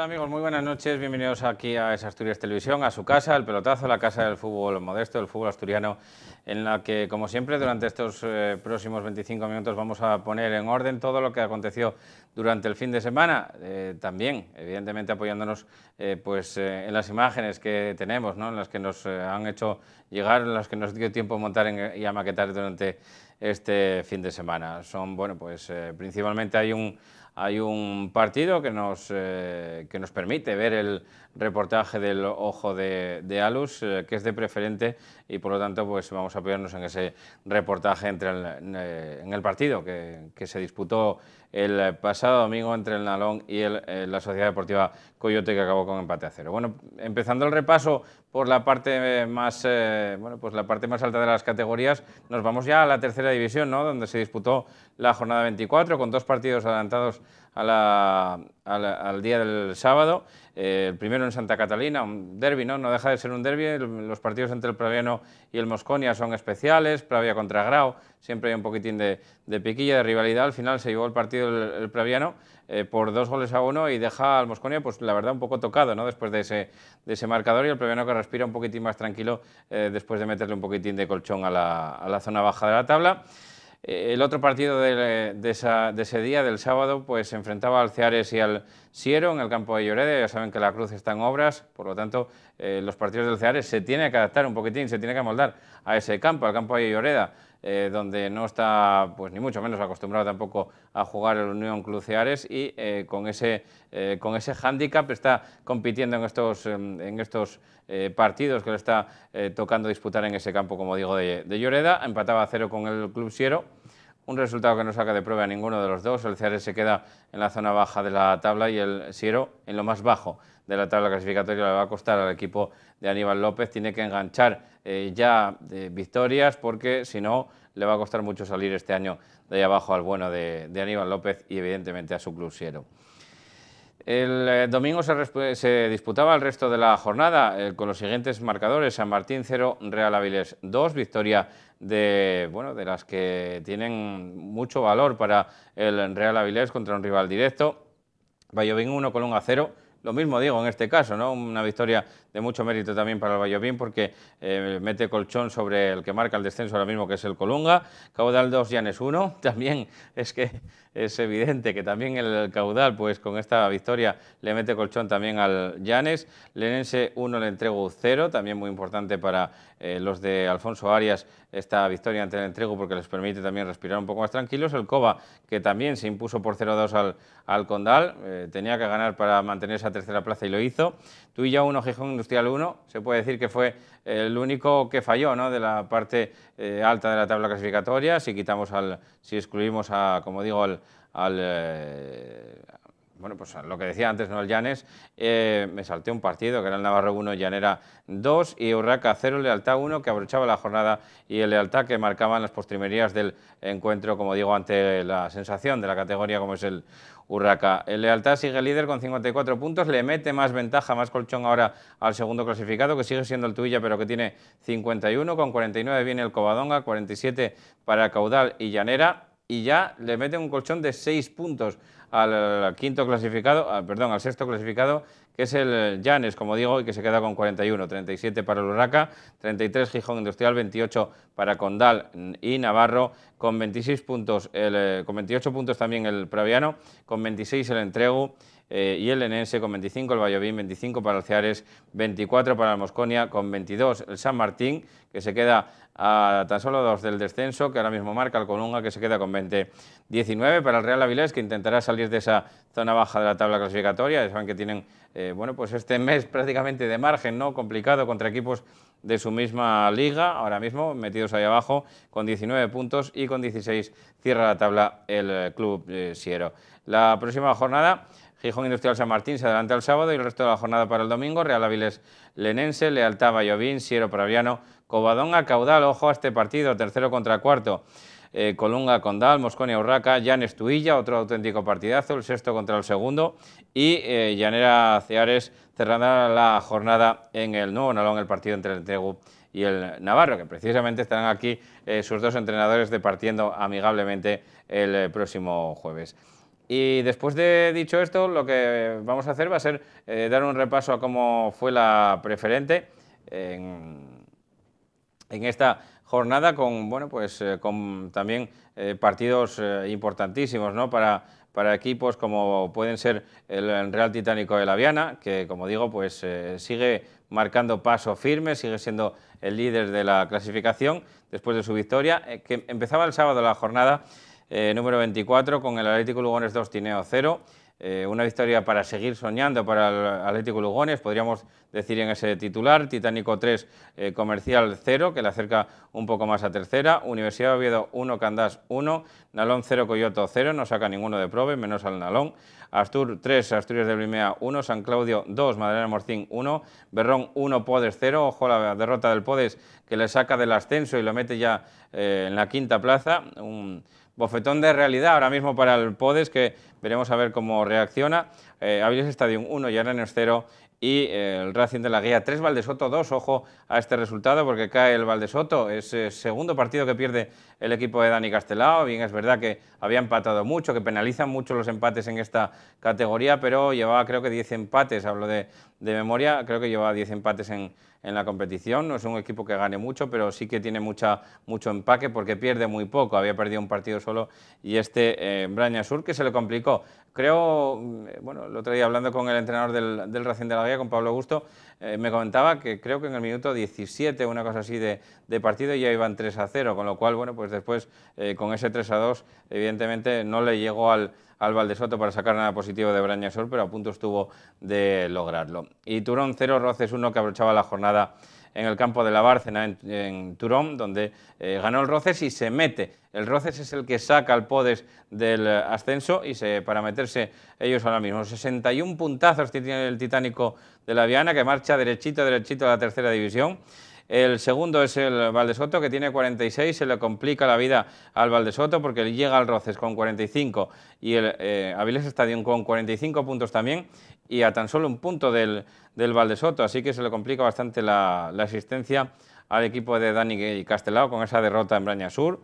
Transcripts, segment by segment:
amigos? Muy buenas noches, bienvenidos aquí a Es Asturias Televisión, a su casa, el pelotazo, la casa del fútbol modesto, del fútbol asturiano, en la que como siempre durante estos eh, próximos 25 minutos vamos a poner en orden todo lo que aconteció durante el fin de semana, eh, también evidentemente apoyándonos eh, pues, en las imágenes que tenemos, ¿no? en las que nos han hecho llegar, en las que nos dio tiempo montar y a maquetar durante este fin de semana. Son, bueno, pues principalmente hay un hay un partido que nos, eh, que nos permite ver el reportaje del ojo de, Alus, eh, que es de preferente y por lo tanto pues vamos a apoyarnos en ese reportaje entre eh, en el partido que, que, se disputó el pasado domingo entre el Nalón y la Sociedad Deportiva Coyote que acabó con empate a cero. Bueno, empezando el repaso por la parte más, bueno, pues la parte más alta de las categorías, nos vamos ya a la tercera división, ¿no? donde se disputó la jornada 24 con dos partidos adelantados al día del sábado. Eh, el primero en Santa Catalina, un derby, ¿no? No deja de ser un derby. Los partidos entre el Praviano y el Mosconia son especiales. Pravia contra Grau, siempre hay un poquitín de, piquilla, de rivalidad. Al final se llevó el partido el, Praviano eh, por dos goles a uno y deja al Mosconia, pues la verdad, un poco tocado, ¿no? Después de ese, marcador y el Praviano que respira un poquitín más tranquilo eh, después de meterle un poquitín de colchón a la zona baja de la tabla. Eh, el otro partido eh, de, ese día, del sábado, pues se enfrentaba al Ceares y al Siero en el campo de Lloreda. Ya saben que la cruz está en obras, por lo tanto, eh, los partidos del Ceares se tienen que adaptar un poquitín, se tienen que amoldar a ese campo, al campo de Lloreda. Eh, donde no está pues ni mucho menos acostumbrado tampoco a jugar el Unión Cruceares y eh, con ese eh, con ese hándicap está compitiendo en estos em, en estos partidos que le está tocando disputar en ese campo como digo de, de Lloreda empataba a cero con el Club Siero un resultado que no saca de prueba a ninguno de los dos. El Ceares se queda en la zona baja de la tabla y el Siero en lo más bajo de la tabla clasificatoria le va a costar al equipo de Aníbal López. Tiene que enganchar eh, ya eh, victorias porque si no le va a costar mucho salir este año de ahí abajo al bueno de, Aníbal López y evidentemente a su clusiero. El eh, domingo se, disputaba el resto de la jornada con los siguientes marcadores, San Martín 0, Real Avilés 2, victoria de, bueno, de las que tienen mucho valor para el Real Avilés contra un rival directo, Vallovín 1, Colón a 0, lo mismo digo en este caso, ¿no? Una victoria de mucho mérito también para el Valladolid porque eh, mete colchón sobre el que marca el descenso ahora mismo, que es el Colunga. Caudal 2, Llanes 1. También es que es evidente que también el Caudal, pues con esta victoria, le mete colchón también al Llanes. Lenense 1, le entrego 0. También muy importante para eh, los de Alfonso Arias esta victoria ante el entrego porque les permite también respirar un poco más tranquilos. El Cova, que también se impuso por 0-2 al, Condal, eh, tenía que ganar para mantener esa tercera plaza y lo hizo. Tuilla 1, Gijón 1 se puede decir que fue el único que falló ¿no? de la parte eh, alta de la tabla clasificatoria, si quitamos al, si excluimos a, como digo, al, eh, bueno, pues lo que decía antes Noel Llanes, eh, me salté un partido, que era el Navarro 1, Llanera 2 y Urraca 0, Lealtad 1, que abrochaba la jornada y el Lealtad que marcaban las postrimerías del encuentro, como digo, ante la sensación de la categoría como es el Urraca. El Lealtad sigue líder con 54 puntos, le mete más ventaja, más colchón ahora al segundo clasificado, que sigue siendo el Tuilla, pero que tiene 51, con 49 viene el Covadonga, 47 para Caudal y Llanera, y ya le mete un colchón de 6 puntos al quinto clasificado, ah, perdón, al sexto clasificado, que es el Llanes, como digo, y que se queda con 41, 37 para el Luraca, 33 Gijón Industrial, 28 para Condal y Navarro, con 26 puntos, eh, con 28 puntos también el Praviano, con 26 el Entregu, eh, y el Enense con 25, el Valladolid 25 para el Ceares, 24 para el Mosconia con 22, el San Martín que se queda a tan solo dos del descenso, que ahora mismo marca el Colunga que se queda con 20, 19 para el Real Avilés que intentará salir de esa zona baja de la tabla clasificatoria, saben que tienen eh, bueno pues este mes prácticamente de margen, no complicado contra equipos de su misma liga, ahora mismo metidos ahí abajo con 19 puntos y con 16 cierra la tabla el eh, Club Siero. La próxima jornada Gijón Industrial San Martín se adelanta el sábado y el resto de la jornada para el domingo. Real áviles Lenense, Lealtad Bayovín, Siero Praviano, a Caudal, ojo a este partido, tercero contra cuarto. Eh, Colunga, Condal, Mosconia, Urraca, Jan Tuilla, otro auténtico partidazo, el sexto contra el segundo, y eh, Llanera, Ceares cerrará la jornada en el nuevo Nalón, el partido entre el Tegu y el Navarro, que precisamente estarán aquí eh, sus dos entrenadores departiendo amigablemente el próximo jueves. Y después de dicho esto, lo que vamos a hacer va a ser eh, dar un repaso a cómo fue la preferente en, esta jornada con, bueno, pues, eh, con también eh, partidos importantísimos para, equipos como pueden ser el Real Titánico de la Viana, que como digo, pues sigue marcando paso firme, sigue siendo el líder de la clasificación después de su victoria, que empezaba el sábado la jornada eh, número 24, con el Atlético Lugones 2, Tineo 0. Eh, una victoria para seguir soñando para el Atlético Lugones, podríamos decir en ese titular, Titánico 3, eh, Comercial 0, que le acerca un poco más a tercera, Universidad de Oviedo 1, Candás 1, Nalón 0, Coyoto 0, no saca ninguno de prove, menos al Nalón, Astur 3, Asturias de Brimea 1, San Claudio 2, Madalena Morcín 1, Berrón 1, Podes 0, ojo la derrota del Podes que le saca del ascenso y lo mete ya en la quinta plaza, un bofetón de realidad ahora mismo para el Podes, que veremos a ver cómo reacciona. Eh, Avilés Stadium 1 y 0 eh, y el Racing de la Guía 3, Valdesoto 2. Ojo a este resultado porque cae el Valdesoto. Es el eh, segundo partido que pierde el equipo de Dani Castelao. Bien, es verdad que había empatado mucho, que penalizan mucho los empates en esta categoría, pero llevaba creo que 10 empates, hablo de, memoria, creo que llevaba 10 empates en, en, la competición. No es un equipo que gane mucho, pero sí que tiene mucha, mucho empaque porque pierde muy poco. Había perdido un partido solo y este en eh, Braña Sur que se le complicó. Creo, mm, eh, bueno, el otro día hablando con el entrenador del, Racing de la Vía, con Pablo Augusto, eh, me comentaba que creo que en el minuto 17, una cosa así de, partido, ya iban 3 a 0, con lo cual, bueno, pues después eh, con ese 3 a 2, evidentemente no le llegó al, al Valdesoto para sacar nada positivo de Sol, pero a punto estuvo de lograrlo. Y Turón 0, Roces 1, que abrochaba la jornada en el campo de la Bárcena, en, Turón, donde eh, ganó el Roces y se mete. El Roces es el que saca al Podes del eh, ascenso y se, para meterse ellos ahora mismo. 61 puntazos tiene el Titánico de la Viana, que marcha derechito, derechito a la tercera división. El segundo es el Valdesoto, que tiene 46, se le complica la vida al Valdesoto porque llega al Roces con 45 y el eh, Avilés Stadium con 45 puntos también y a tan solo un punto del, del Valdesoto, así que se le complica bastante la, asistencia al equipo de Dani Castelao con esa derrota en Braña Sur.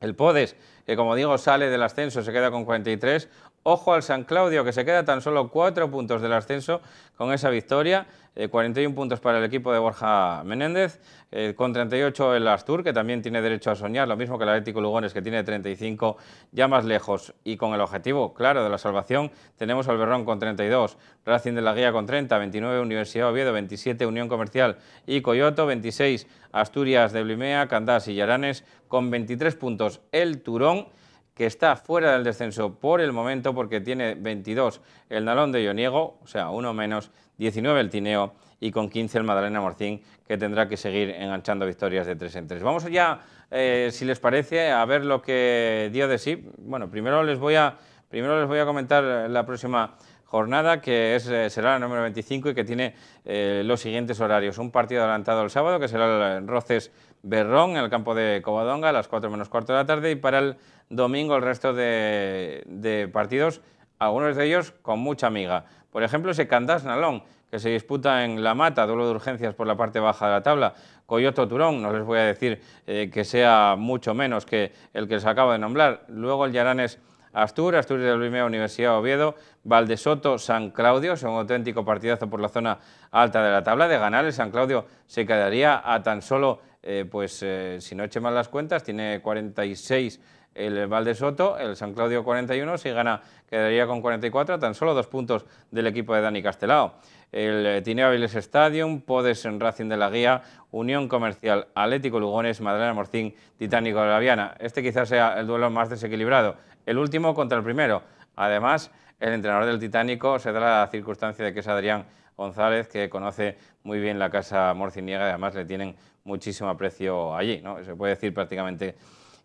El Podes, que como digo sale del ascenso, se queda con 43, Ojo al San Claudio, que se queda tan solo cuatro puntos del ascenso con esa victoria. 41 eh, puntos para el equipo de Borja Menéndez, eh, con 38 el Astur, que también tiene derecho a soñar, lo mismo que el Atlético Lugones, que tiene 35 ya más lejos. Y con el objetivo, claro, de la salvación, tenemos al Berrón con 32, Racing de la Guía con 30, 29 Universidad Oviedo, 27 Unión Comercial y Coyoto, 26 Asturias de Blimea, Candás y Yaranes, con 23 puntos el Turón que está fuera del descenso por el momento porque tiene 22 el Nalón de Ioniego, o sea, uno menos, 19 el Tineo y con 15 el Madalena Morcín, que tendrá que seguir enganchando victorias de 3 en 3. Vamos allá, eh, si les parece, a ver lo que dio de sí. Bueno, primero les voy a, primero les voy a comentar la próxima jornada, que es, eh, será la número 25 y que tiene eh, los siguientes horarios. Un partido adelantado el sábado, que será el Roces Berrón, en el campo de Covadonga, a las 4 menos cuarto de la tarde, y para el domingo el resto de, partidos, algunos de ellos con mucha amiga. Por ejemplo, ese Candás Nalón, que se disputa en La Mata, duelo de urgencias por la parte baja de la tabla. Coyoto Turón, no les voy a decir eh, que sea mucho menos que el que se acaba de nombrar. Luego el Yaranes Astur, Asturias de Primera Universidad de Oviedo, Valdesoto, San Claudio, es un auténtico partidazo por la zona alta de la tabla. De ganar, el San Claudio se quedaría a tan solo eh, pues eh, si no eche mal las cuentas, tiene 46 el ValdeSoto, Soto, el San Claudio 41, si gana quedaría con 44, tan solo dos puntos del equipo de Dani Castelao. El eh, Tineabiles Stadium, Podes en Racing de la Guía, Unión Comercial, Atlético Lugones, Madalena Morcín, Titánico de la Viana. Este quizás sea el duelo más desequilibrado, el último contra el primero. Además, el entrenador del Titánico se da la circunstancia de que es Adrián González, que conoce muy bien la casa morciniega y además le tienen muchísimo aprecio allí, ¿no? Se puede decir prácticamente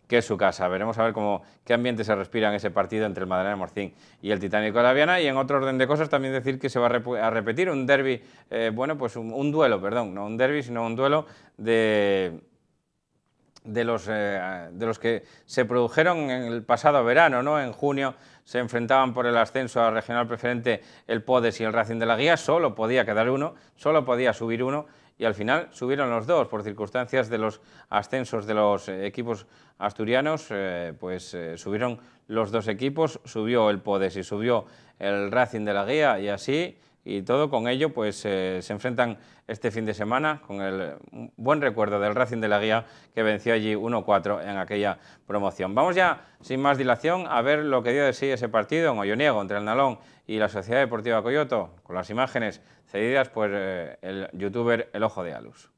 que es su casa. Veremos a ver cómo, qué ambiente se respira en ese partido entre el Madalena Morcín y el Titánico de la Viana. Y en otro orden de cosas también decir que se va a, repetir un derby, eh, bueno, pues un, duelo, perdón, no un derby, sino un duelo de... De los, eh, de los que se produjeron en el pasado verano, ¿no? En junio se enfrentaban por el ascenso a regional preferente el Podes y el Racing de la Guía, solo podía quedar uno, solo podía subir uno, y al final subieron los dos por circunstancias de los ascensos de los eh, equipos asturianos, eh, pues eh, subieron los dos equipos, subió el Podes y subió el Racing de la Guía y así y todo. Con ello, pues eh, se enfrentan este fin de semana con el mm, buen recuerdo del Racing de la Guía que venció allí 1-4 en aquella promoción. Vamos ya, sin más dilación, a ver lo que dio de sí ese partido en Olloniego entre el Nalón y la Sociedad Deportiva Coyoto, con las imágenes cedidas por eh, el youtuber El Ojo de Alus.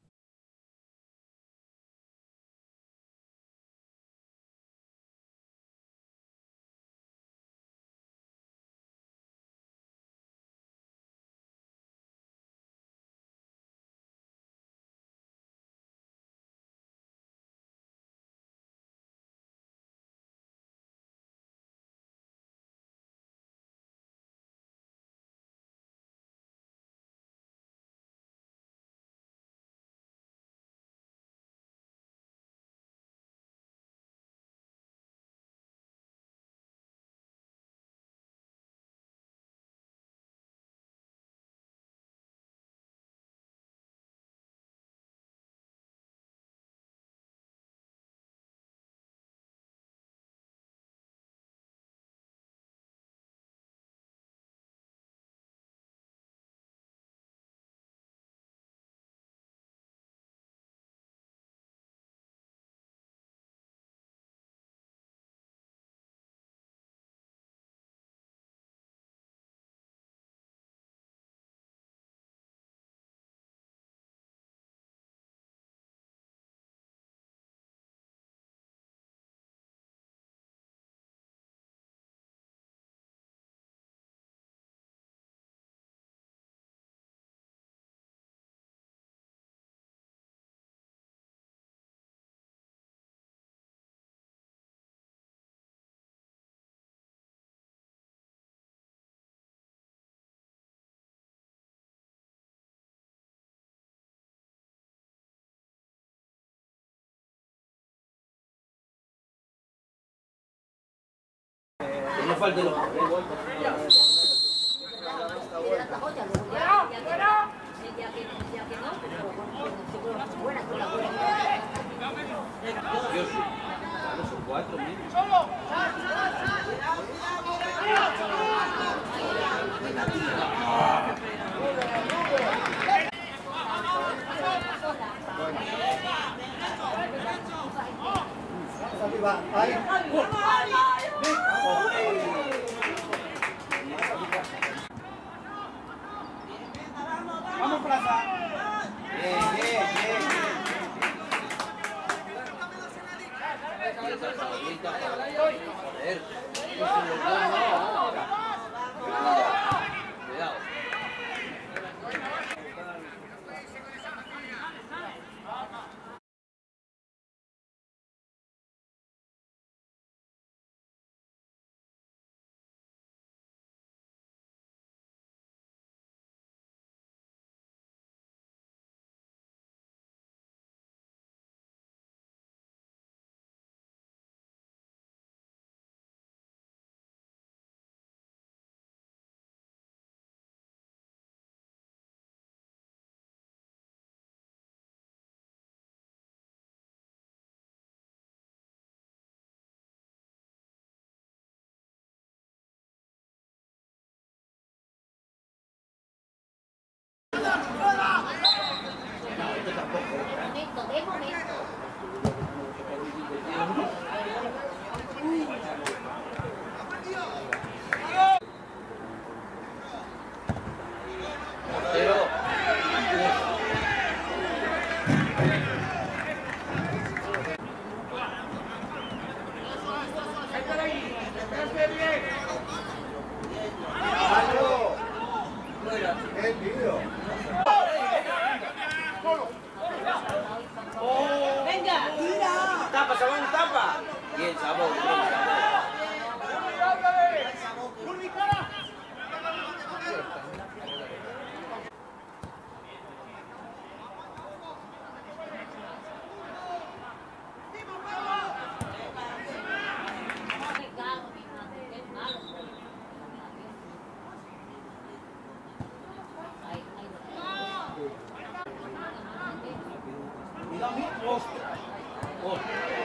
falta el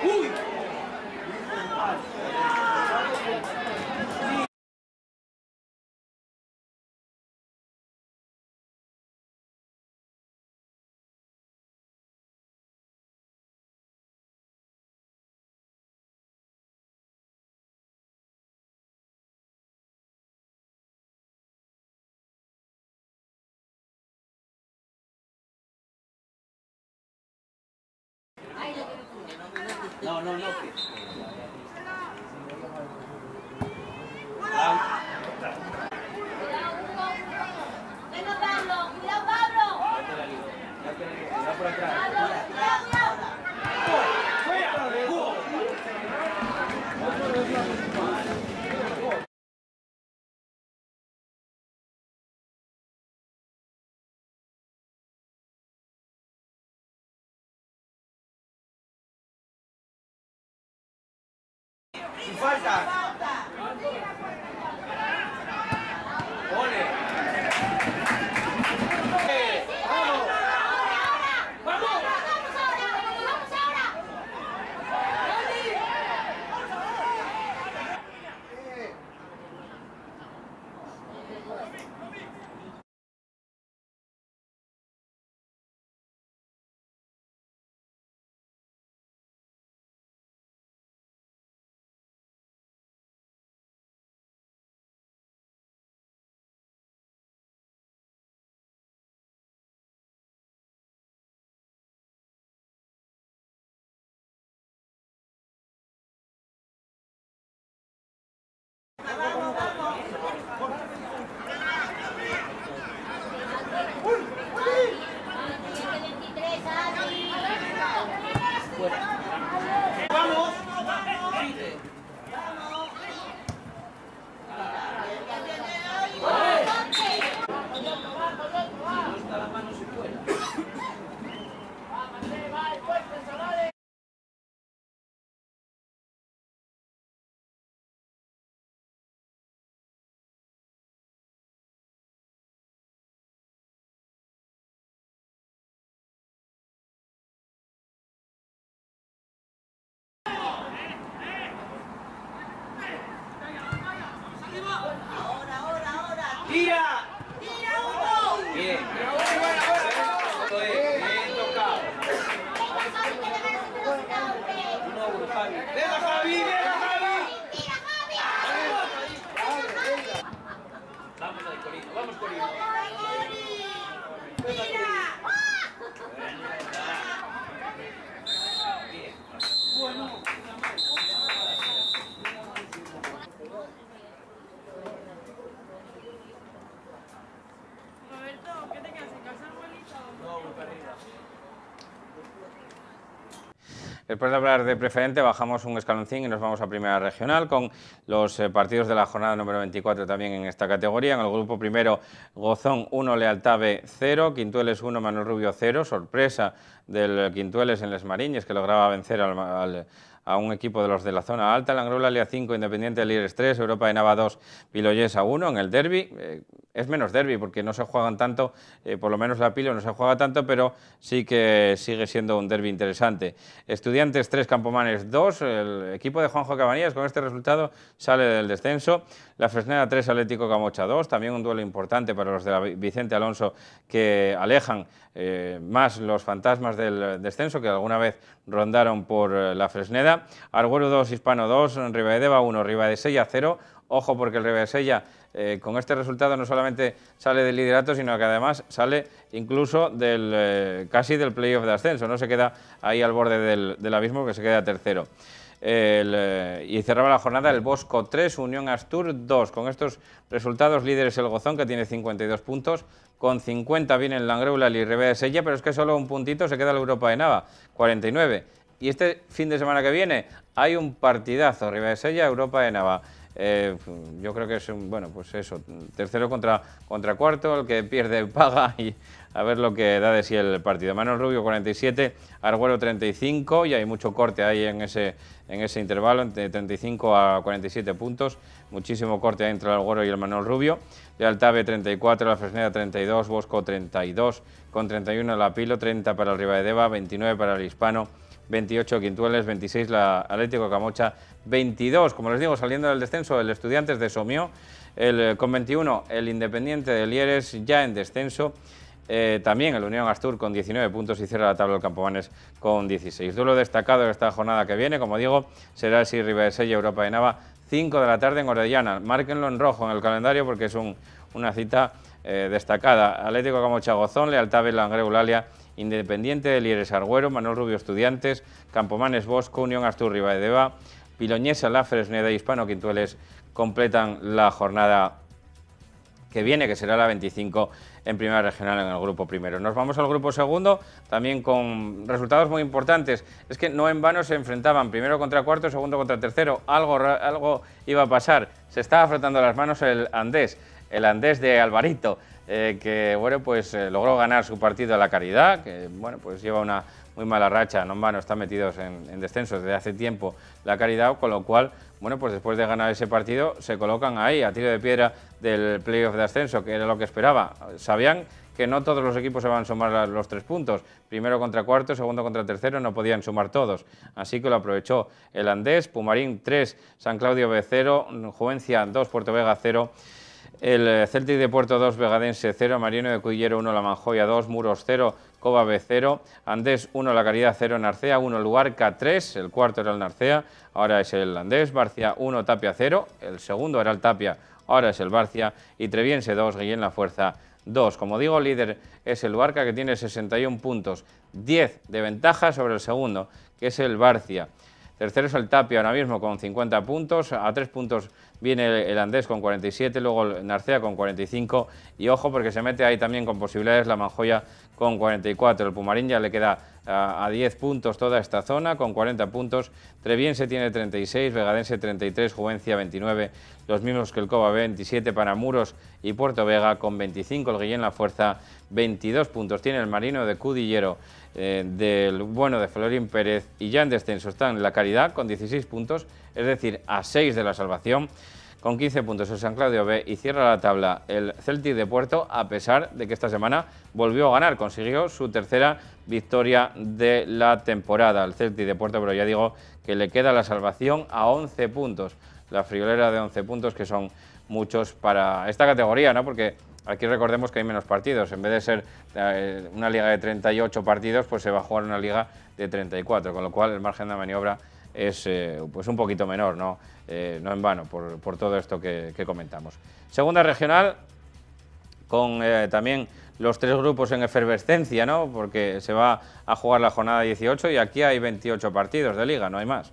Uy! No, no, no. vai Devagar. Después de hablar de preferente, bajamos un escaloncín y nos vamos a primera regional con los eh, partidos de la jornada número 24 también en esta categoría. En el grupo primero, Gozón 1, Lealtave 0, Quintueles 1, Manuel Rubio 0. Sorpresa del Quintueles en Les Mariñes, que lograba vencer al, al a un equipo de los de la zona alta, Langrola Lea 5, Independiente Líderes 3, Europa de Nava 2, Piloyes a 1 en el derby. Eh, es menos derby porque no se juegan tanto, eh, por lo menos la Pilo no se juega tanto, pero sí que sigue siendo un derby interesante. Estudiantes 3, Campomanes 2, el equipo de Juanjo Cabanillas con este resultado sale del descenso. La Fresneda 3, Atlético Camocha 2, también un duelo importante para los de Vicente Alonso que alejan eh, más los fantasmas del descenso que alguna vez rondaron por la Fresneda. Arguero 2, Hispano 2, Ribadedeva 1, Sella 0. Ojo porque el de Sella eh, con este resultado no solamente sale del liderato, sino que además sale incluso del, eh, casi del playoff de ascenso, no se queda ahí al borde del, abismo que se queda tercero. Eh, y cerraba la jornada el Bosco 3, Unión Astur 2. Con estos resultados, líderes el Gozón, que tiene 52 puntos. Con 50 viene el Langreula, y Irrebe de Sella, pero es que solo un puntito se queda la Europa de Nava, 49. Y este fin de semana que viene hay un partidazo, Ribadesella, Europa de Nava. Eh, yo creo que es un, bueno, pues eso, tercero contra, contra cuarto, el que pierde paga y a ver lo que da de sí el partido. Manuel Rubio 47, Arguero 35 y hay mucho corte ahí en ese, en ese intervalo, entre 35 a 47 puntos, muchísimo corte ahí entre el Arguero y el Manuel Rubio. De Altave 34, la Fresneda 32, Bosco 32, con 31 la Pilo, 30 para el Deva, 29 para el Hispano, 28 Quintueles, 26 la Atlético Camocha, 22. Como les digo, saliendo del descenso, el Estudiantes de Somió, el, eh, con 21 el Independiente de Lieres ya en descenso. Eh, también el Unión Astur con 19 puntos y cierra la tabla del Campomanes con 16. Duelo destacado esta jornada que viene, como digo, será el Sir Sella Europa de Nava 5 de la tarde en Orellana. Márquenlo en rojo en el calendario porque es una cita eh, destacada. Atlético Camocha Gozón, Lealtad Belangre Eulalia Independiente de Lieres Argüero, Manuel Rubio Estudiantes, Campomanes Bosco, Unión Astur Ribadedeva, Piloñesa, Lafres, Neda Hispano Quintueles completan la jornada que viene, que será la 25 en Primera Regional en el grupo primero. Nos vamos al grupo segundo, también con resultados muy importantes. Es que no en vano se enfrentaban primero contra cuarto, segundo contra tercero. Algo, algo iba a pasar. Se estaba frotando las manos el andés el andés de Alvarito, eh, que bueno, pues eh, logró ganar su partido a la caridad, que bueno, pues lleva una muy mala racha, no en vano, están metidos en, descenso desde hace tiempo la caridad, con lo cual, bueno, pues después de ganar ese partido se colocan ahí a tiro de piedra del playoff de ascenso, que era lo que esperaba. Sabían que no todos los equipos se van a sumar los tres puntos. Primero contra cuarto, segundo contra tercero, no podían sumar todos. Así que lo aprovechó el Andés, Pumarín 3, San Claudio B 0, Juvencia 2, Puerto Vega 0. El eh, Celtic de Puerto 2, Vegadense 0, Marino de Cullero 1, La Manjoya 2, Muros 0, Coba B 0, Andés 1, La Caridad 0, Narcea 1, Luarca 3, el cuarto era el Narcea, ahora es el Andés, Barcia 1, Tapia 0, el segundo era el Tapia, ahora es el Barcia y Treviense 2, Guillén La Fuerza 2. Como digo, líder es el Luarca que tiene 61 puntos, 10 de ventaja sobre el segundo, que es el Barcia. Tercero es el Tapia ahora mismo con 50 puntos, a tres puntos viene el, Andés con 47, luego el Narcea con 45 y ojo porque se mete ahí también con posibilidades la Manjoya con 44. El Pumarín ya le queda a, 10 puntos toda esta zona, con 40 puntos. Treviense tiene 36, Vegadense 33, Juvencia 29, los mismos que el Coba 27 para Muros y Puerto Vega con 25, el Guillén La Fuerza 22 puntos. Tiene el Marino de Cudillero, eh, del bueno de Florín Pérez y ya en descenso están La Caridad con 16 puntos, es decir, a 6 de la salvación con 15 puntos el San Claudio B y cierra la tabla el Celtic de Puerto, a pesar de que esta semana volvió a ganar, consiguió su tercera victoria de la temporada al Celti de Puerto, pero ya digo que le queda la salvación a 11 puntos, la friolera de 11 puntos que son muchos para esta categoría, ¿no? Porque aquí recordemos que hay menos partidos, en vez de ser eh, una liga de 38 partidos, pues se va a jugar una liga de 34, con lo cual el margen de maniobra es eh, pues un poquito menor, no, eh, no en vano, por, todo esto que, comentamos. Segunda regional, con también los tres grupos en efervescencia, ¿no? Porque se va a jugar la jornada 18 y aquí hay 28 partidos de liga, no hay más.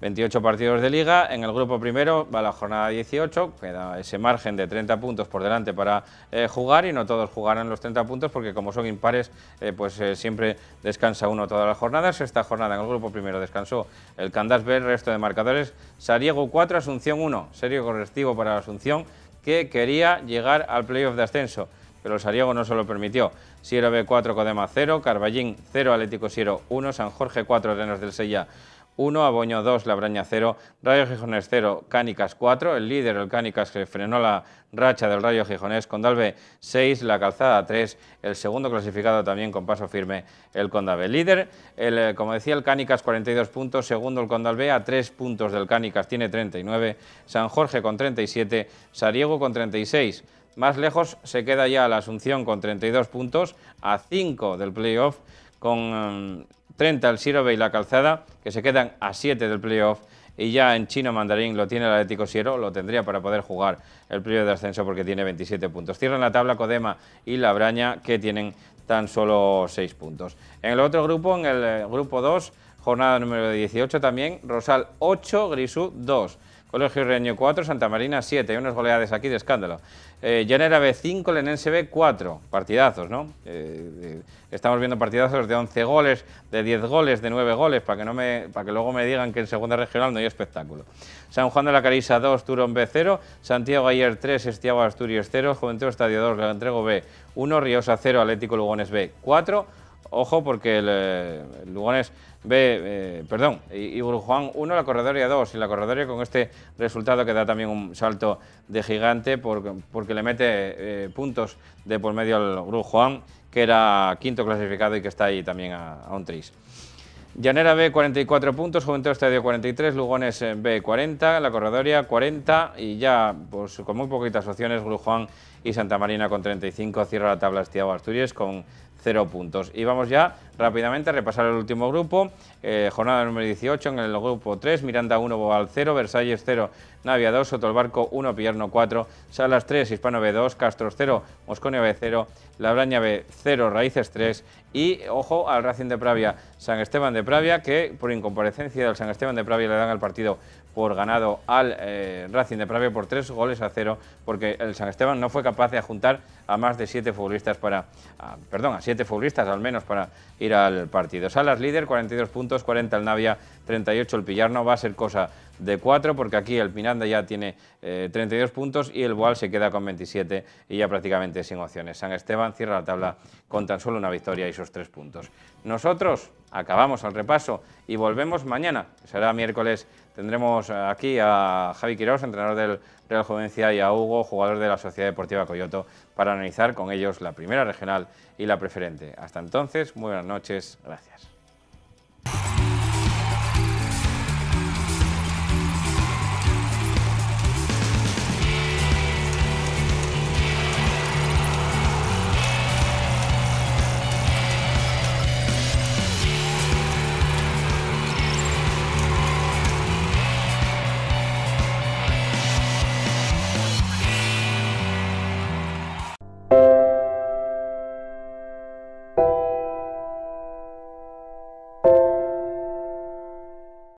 28 partidos de liga, en el grupo primero va la jornada 18, queda ese margen de 30 puntos por delante para eh, jugar y no todos jugarán los 30 puntos porque como son impares eh, pues eh, siempre descansa uno todas las jornadas. Esta jornada en el grupo primero descansó el Candás B, el resto de marcadores Sariego 4, Asunción 1, serio correctivo para Asunción que quería llegar al playoff de ascenso pero el Sariego no se lo permitió. ...Sierra B4, Codema 0, Carballín 0, Atlético 0, 1, San Jorge 4, Arenas del Sella 1, Aboño 2, Labraña 0, Rayo Gijones 0, Cánicas 4. El líder, el Cánicas, que frenó la racha del Rayo Gijonés, condalve 6, La Calzada 3. El segundo clasificado también con paso firme, el Condalbe. Líder, el, eh, como decía, el Cánicas 42 puntos, segundo el Condalbe a 3 puntos del Cánicas, tiene 39, San Jorge con 37, Sariego con 36. Más lejos se queda ya la Asunción con 32 puntos, a 5 del playoff, con 30 mm, el B y la Calzada, que se quedan a 7 del playoff. Y ya en chino mandarín lo tiene el Atlético Siro, lo tendría para poder jugar el playoff de ascenso porque tiene 27 puntos. Cierran la tabla Codema y Labraña, que tienen tan solo 6 puntos. En el otro grupo, en el eh, grupo 2, jornada número 18 también, Rosal 8, Grisú 2. Colegio Reño 4, Santa Marina 7. Hay unas goleadas aquí de escándalo. Eh, Llanera B5, Lenense B4. Partidazos, ¿no? Eh, estamos viendo partidazos de 11 goles, de 10 goles, de 9 goles, para que, no me, para que luego me digan que en segunda regional no hay espectáculo. San Juan de la Carisa 2, Turón B0. Santiago Ayer 3, Estiago Asturias 0. Juventud Estadio 2, Leontrego Entrego B1. Riosa 0, Atlético Lugones B4. Ojo porque el, eh, Lugones B, eh, perdón, y, y 1, la corredoria 2. Y la corredoria con este resultado que da también un salto de gigante porque, le mete eh, puntos de por medio al Juan... que era quinto clasificado y que está ahí también a, un tris. Llanera B 44 puntos, Juventud Estadio 43, Lugones B 40, La Corredoria 40 y ya pues, con muy poquitas opciones Grujuán y Santa Marina con 35 cierra la tabla Estiago Asturias con 0 puntos. Y vamos ya rápidamente a repasar el último grupo. Eh, jornada número 18 en el grupo 3, Miranda 1, Boal 0, Versalles 0, Navia 2, Sotolbarco 1, pierno 4, Salas 3, Hispano B 2, Castros 0, Mosconia B 0, Labraña B 0, Raíces 3 y, ojo, al Racing de Pravia, San Esteban de Pravia, que por incomparecencia del San Esteban de Pravia le dan al partido por ganado al eh, Racing de Pravia por tres goles a cero, porque el San Esteban no fue capaz de juntar a más de siete futbolistas para, perdón, a siete futbolistas al menos para ir al partido. Salas líder, 42 puntos, 40 el Navia, 38 el Pillarno. Va a ser cosa de cuatro, porque aquí el Pinanda ya tiene 32 eh, puntos y el Boal se queda con 27 y ya prácticamente sin opciones. San Esteban cierra la tabla con tan solo una victoria y sus tres puntos. Nosotros acabamos el repaso y volvemos mañana. Será miércoles. Tendremos aquí a Javi Quiroz, entrenador del Real Juvencia y a Hugo, jugador de la Sociedad Deportiva Coyoto, para analizar con ellos la primera regional y la preferente. Hasta entonces, muy buenas noches, gracias.